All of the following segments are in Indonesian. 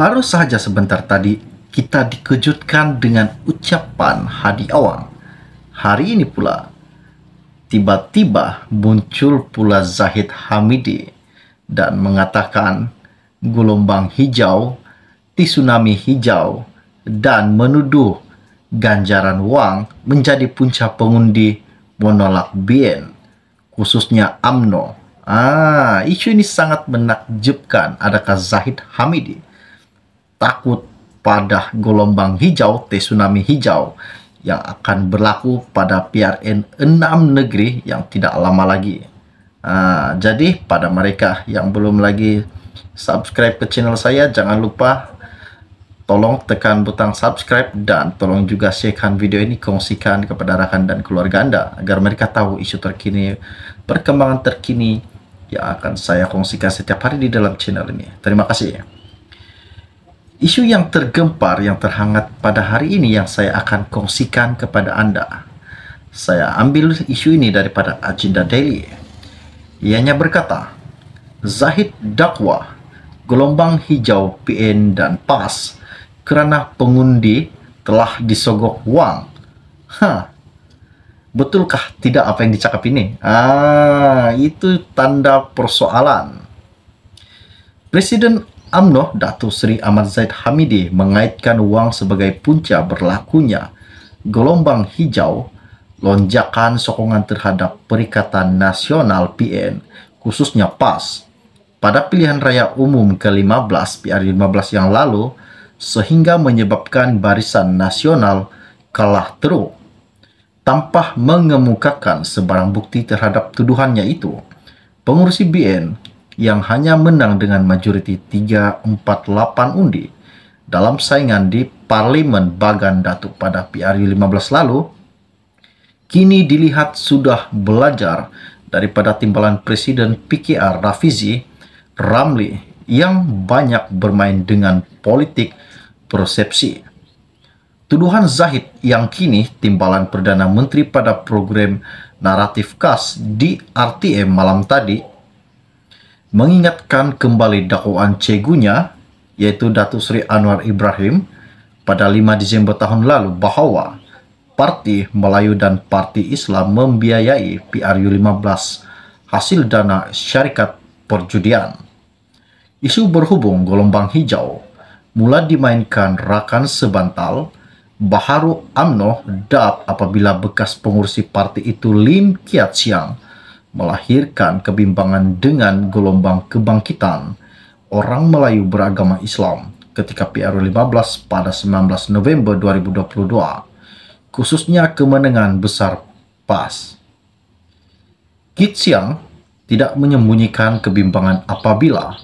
Baru saja sebentar tadi kita dikejutkan dengan ucapan Hadi Awang. Hari ini pula, tiba-tiba muncul pula Zahid Hamidi dan mengatakan gelombang hijau, tsunami hijau, dan menuduh ganjaran Wang menjadi puncak pengundi menolak BN, khususnya AMNO. Ah, isu ini sangat menakjubkan. Adakah Zahid Hamidi takut pada gelombang hijau, tsunami hijau yang akan berlaku pada PRN 6 negeri yang tidak lama lagi. Ah, jadi pada mereka yang belum lagi subscribe ke channel saya, jangan lupa tolong tekan butang subscribe dan tolong juga sharekan video ini, kongsikan kepada rekan dan keluarga Anda agar mereka tahu isu terkini, perkembangan terkini yang akan saya kongsikan setiap hari di dalam channel ini. Terima kasih. Isu yang tergempar, yang terhangat pada hari ini yang saya akan kongsikan kepada Anda. Saya ambil isu ini daripada Agenda Daily. Ianya berkata, Zahid dakwa gelombang hijau PN dan PAS kerana pengundi telah disogok wang. ha betulkah tidak apa yang dicakap ini? Ah, itu tanda persoalan. Presiden AMNO Datu Sri Ahmad Zaid Hamidi mengaitkan wang sebagai punca berlakunya gelombang hijau lonjakan sokongan terhadap Perikatan Nasional PN khususnya PAS pada pilihan raya umum ke-15 PR15 yang lalu sehingga menyebabkan barisan nasional kalah teruk tanpa mengemukakan sebarang bukti terhadap tuduhannya itu. Pengurusi BN yang hanya menang dengan majoriti 348 undi dalam saingan di Parlimen Bagan Datuk pada PRU 15 lalu, kini dilihat sudah belajar daripada timbalan Presiden PKR Rafizi Ramli yang banyak bermain dengan politik persepsi. Tuduhan Zahid yang kini timbalan Perdana Menteri pada program naratif kas di RTM malam tadi mengingatkan kembali dakwaan cegunya, yaitu Datu Sri Anwar Ibrahim, pada 5 Desember tahun lalu bahwa Parti Melayu dan Parti Islam membiayai PRU15 hasil dana syarikat perjudian. Isu berhubung gelombang hijau mulai dimainkan rakan sebantal Baharu Amno Dab apabila bekas pengurusi parti itu Lim Kiat Siang melahirkan kebimbangan dengan gelombang kebangkitan orang Melayu beragama Islam ketika PRU15 pada 19 November 2022, khususnya kemenangan besar PAS. Kit Siang tidak menyembunyikan kebimbangan apabila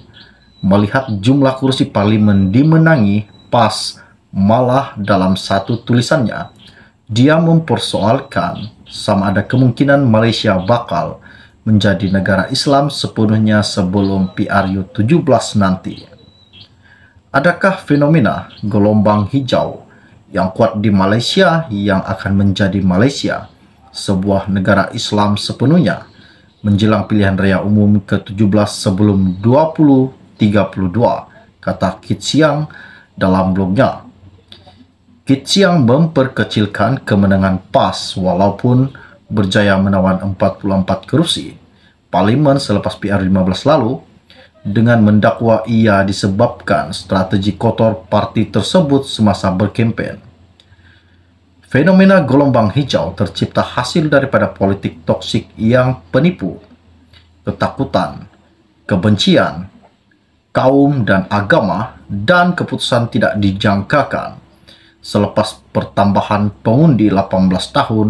melihat jumlah kursi parlimen dimenangi PAS malah dalam satu tulisannya, dia mempersoalkan sama ada kemungkinan Malaysia bakal menjadi negara Islam sepenuhnya sebelum PRU 17 nanti. Adakah fenomena gelombang hijau yang kuat di Malaysia yang akan menjadi Malaysia, sebuah negara Islam sepenuhnya, menjelang pilihan raya umum ke-17 sebelum 2032, kata Kit Siang dalam blognya. Kit Siang memperkecilkan kemenangan PAS walaupun berjaya menawan 44 kerusi parlimen selepas PR15 lalu dengan mendakwa ia disebabkan strategi kotor parti tersebut semasa berkempen. Fenomena gelombang hijau tercipta hasil daripada politik toksik yang penipu, ketakutan, kebencian, kaum dan agama, dan keputusan tidak dijangkakan selepas pertambahan pengundi 18 tahun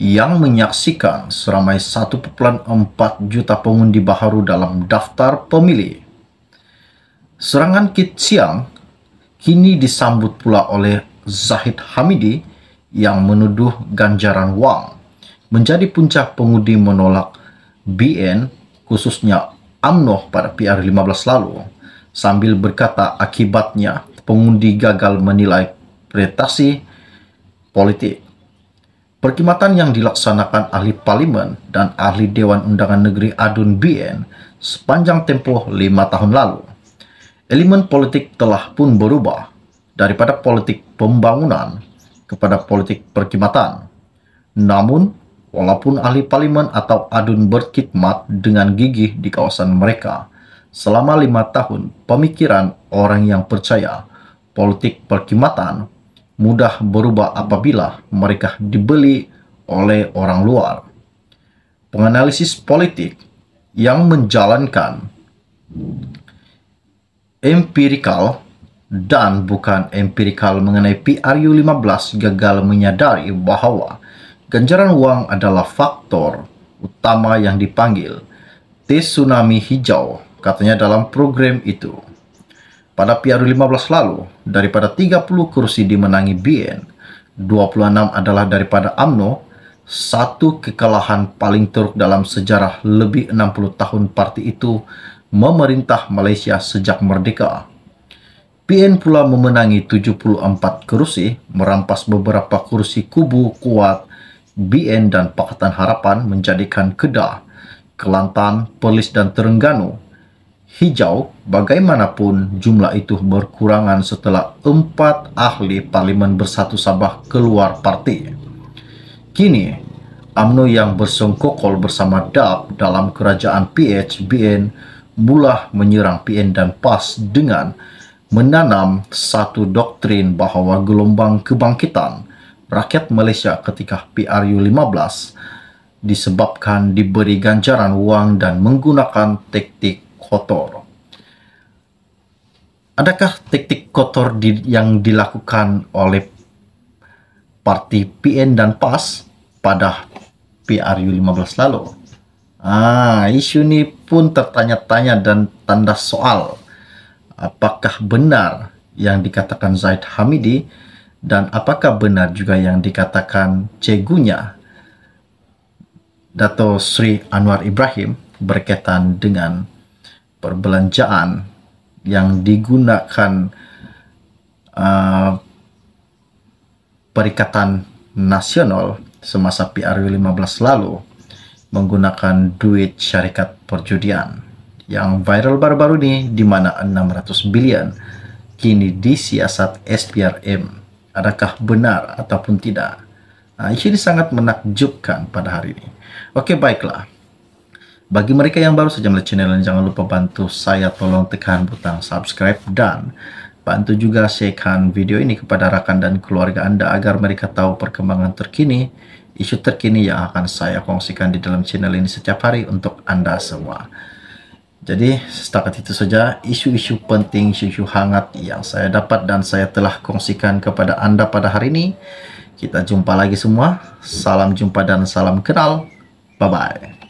yang menyaksikan seramai 1,4 juta pengundi baharu dalam daftar pemilih. Serangan Kit Siang kini disambut pula oleh Zahid Hamidi yang menuduh ganjaran Wang menjadi puncak pengundi menolak BN khususnya UMNO pada PR 15 lalu sambil berkata akibatnya pengundi gagal menilai prestasi politik. Perkhidmatan yang dilaksanakan ahli parlimen dan ahli Dewan Undangan Negeri Adun BN sepanjang tempoh lima tahun lalu. Elemen politik telah pun berubah daripada politik pembangunan kepada politik perkhidmatan. Namun, walaupun ahli parlimen atau adun berkhidmat dengan gigih di kawasan mereka, selama lima tahun pemikiran orang yang percaya politik perkhidmatan mudah berubah apabila mereka dibeli oleh orang luar. Penganalisis politik yang menjalankan empirikal dan bukan empirikal mengenai PRU 15 gagal menyadari bahwa ganjaran uang adalah faktor utama yang dipanggil tsunami hijau katanya dalam program itu pada Piala 15 lalu daripada 30 kursi dimenangi BN, 26 adalah daripada AMNO, satu kekalahan paling teruk dalam sejarah lebih 60 tahun parti itu memerintah Malaysia sejak merdeka. PN pula memenangi 74 kursi, merampas beberapa kursi kubu kuat BN dan Pakatan Harapan menjadikan Kedah, Kelantan, Perlis dan Terengganu hijau, bagaimanapun jumlah itu berkurangan setelah empat ahli parlimen bersatu Sabah keluar parti. Kini, UMNO yang bersengkokol bersama DAP dalam kerajaan PHBN mula menyerang PN dan PAS dengan menanam satu doktrin bahawa gelombang kebangkitan rakyat Malaysia ketika PRU 15 disebabkan diberi ganjaran wang dan menggunakan taktik kotor. Adakah taktik kotor di, yang dilakukan oleh parti PN dan PAS pada PRU 15 lalu? Ah, isu ini pun tertanya-tanya dan tanda soal. Apakah benar yang dikatakan Zaid Hamidi dan apakah benar juga yang dikatakan cegunya Dato Sri Anwar Ibrahim berkaitan dengan perbelanjaan yang digunakan uh, Perikatan Nasional semasa PRW 15 lalu menggunakan duit syarikat perjudian yang viral baru-baru ini di mana 600 bilion kini disiasat SPRM. Adakah benar ataupun tidak? Nah, ini sangat menakjubkan pada hari ini. Oke, baiklah. Bagi mereka yang baru saja melihat channel ini, jangan lupa bantu saya tolong tekan butang subscribe dan bantu juga sharekan video ini kepada rakan dan keluarga Anda agar mereka tahu perkembangan terkini, isu terkini yang akan saya kongsikan di dalam channel ini setiap hari untuk Anda semua. Jadi setakat itu saja isu-isu penting, isu-isu hangat yang saya dapat dan saya telah kongsikan kepada Anda pada hari ini. Kita jumpa lagi semua. Salam jumpa dan salam kenal. Bye-bye.